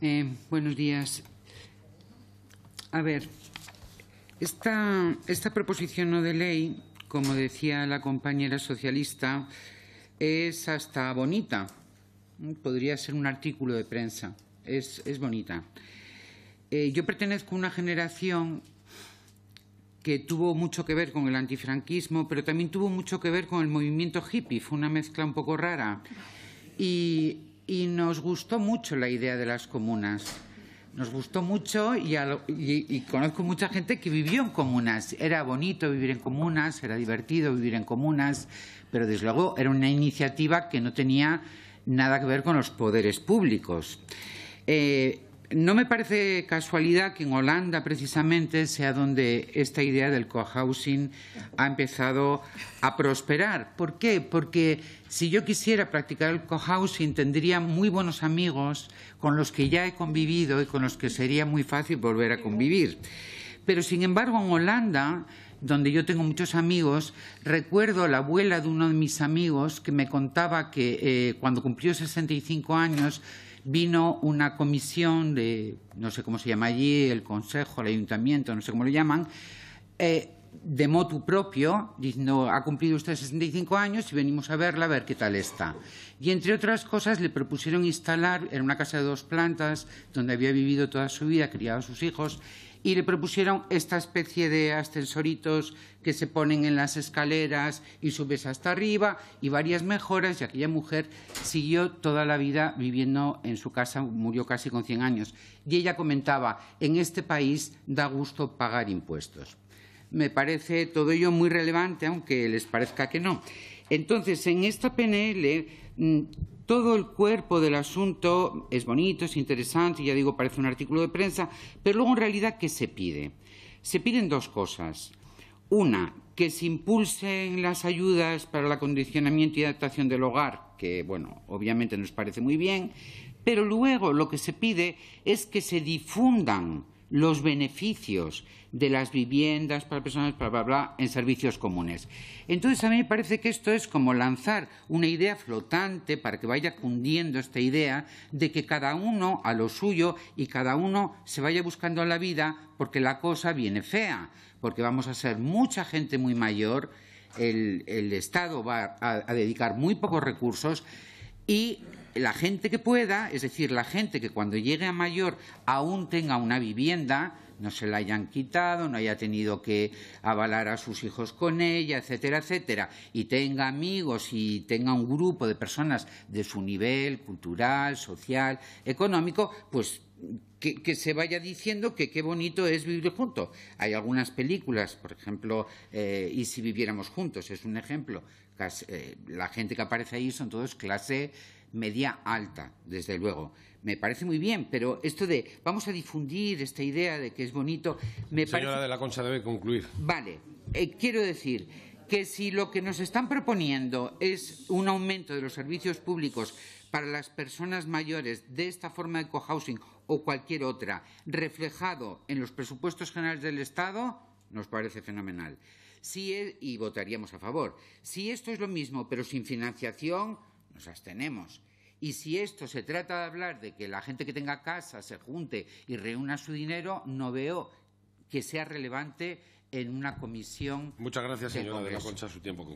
Eh, buenos días. A ver, esta, proposición no de ley, como decía la compañera socialista, es hasta bonita. Podría ser un artículo de prensa. Es, bonita. Eh, yo pertenezco a una generación que tuvo mucho que ver con el antifranquismo, pero también tuvo mucho que ver con el movimiento hippie. Fue una mezcla un poco rara. Y y nos gustó mucho la idea de las comunas. Nos gustó mucho y, conozco mucha gente que vivió en comunas. Era bonito vivir en comunas, era divertido vivir en comunas, pero desde luego era una iniciativa que no tenía nada que ver con los poderes públicos. Eh, no me parece casualidad que en Holanda precisamente sea donde esta idea del cohousing ha empezado a prosperar. ¿Por qué? Porque si yo quisiera practicar el cohousing tendría muy buenos amigos con los que ya he convivido y con los que sería muy fácil volver a convivir. Pero sin embargo en Holanda donde yo tengo muchos amigos, recuerdo la abuela de uno de mis amigos que me contaba que eh, cuando cumplió 65 años vino una comisión de, no sé cómo se llama allí, el consejo, el ayuntamiento, no sé cómo lo llaman, eh, de motu propio, diciendo, ha cumplido usted 65 años y venimos a verla, a ver qué tal está. Y entre otras cosas le propusieron instalar en una casa de dos plantas, donde había vivido toda su vida, criado a sus hijos, y le propusieron esta especie de ascensoritos que se ponen en las escaleras y subes hasta arriba y varias mejoras y aquella mujer siguió toda la vida viviendo en su casa, murió casi con 100 años. Y ella comentaba, en este país da gusto pagar impuestos me parece todo ello muy relevante, aunque les parezca que no. Entonces, en esta PNL, mm, todo el cuerpo del asunto es bonito, es interesante, ya digo, parece un artículo de prensa, pero luego en realidad, ¿qué se pide? Se piden dos cosas. Una, que se impulsen las ayudas para el acondicionamiento y adaptación del hogar, que, bueno, obviamente nos parece muy bien, pero luego lo que se pide es que se difundan los beneficios de las viviendas para personas, en servicios comunes. Entonces, a mí me parece que esto es como lanzar una idea flotante para que vaya cundiendo esta idea de que cada uno a lo suyo y cada uno se vaya buscando la vida porque la cosa viene fea, porque vamos a ser mucha gente muy mayor, el, Estado va a dedicar muy pocos recursos y la gente que pueda, es decir, la gente que cuando llegue a mayor aún tenga una vivienda, no se la hayan quitado, no haya tenido que avalar a sus hijos con ella, etcétera, etcétera, y tenga amigos y tenga un grupo de personas de su nivel cultural, social, económico, pues que, se vaya diciendo que qué bonito es vivir juntos. Hay algunas películas, por ejemplo, eh, Y si viviéramos juntos, es un ejemplo eh, la gente que aparece ahí son todos clase media alta, desde luego. Me parece muy bien, pero esto de vamos a difundir esta idea de que es bonito, me Señora de la Concha debe concluir. Vale, eh, quiero decir que si lo que nos están proponiendo es un aumento de los servicios públicos para las personas mayores de esta forma de cohousing o cualquier otra, reflejado en los presupuestos generales del Estado, nos parece fenomenal. Eh, y votaríamos a favor. Si esto es lo mismo, pero sin financiación, nos abstenemos. Y si esto se trata de hablar de que la gente que tenga casa se junte y reúna su dinero, no veo que sea relevante en una comisión. Muchas gracias, señora de la Concha, su tiempo.